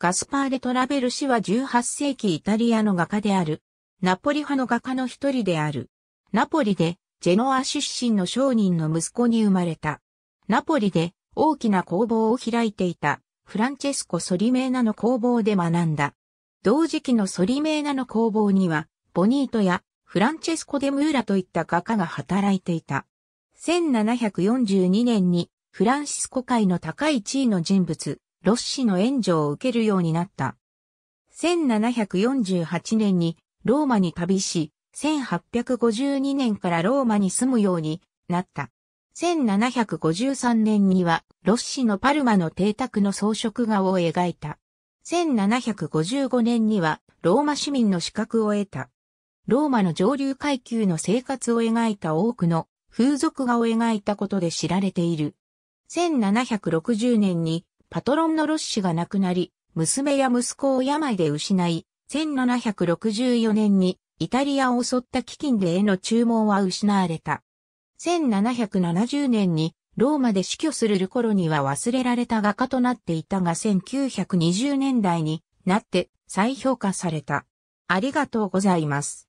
ガスパーレ・トラベル氏は18世紀イタリアの画家である。ナポリ派の画家の一人である。ナポリで、ジェノア出身の商人の息子に生まれた。ナポリで大きな工房を開いていたフランチェスコ・ソリメーナの工房で学んだ。同時期のソリメーナの工房には、ボニートやフランチェスコ・デ・ムーラといった画家が働いていた。1742年にフランシスコ界の高い地位の人物、ロッシの援助を受けるようになった。1748年にローマに旅し、1852年からローマに住むようになった。1753年にはロッシのパルマの邸宅の装飾画を描いた。1755年にはローマ市民の資格を得た。ローマの上流階級の生活を描いた多くの風俗画を描いたことで知られている。1760年にパトロンのロッシが亡くなり、娘や息子を病で失い、1764年にイタリアを襲った飢饉で絵の注文は失われた。1770年にローマで死去する頃には忘れられた画家となっていたが1920年代になって再評価された。ありがとうございます。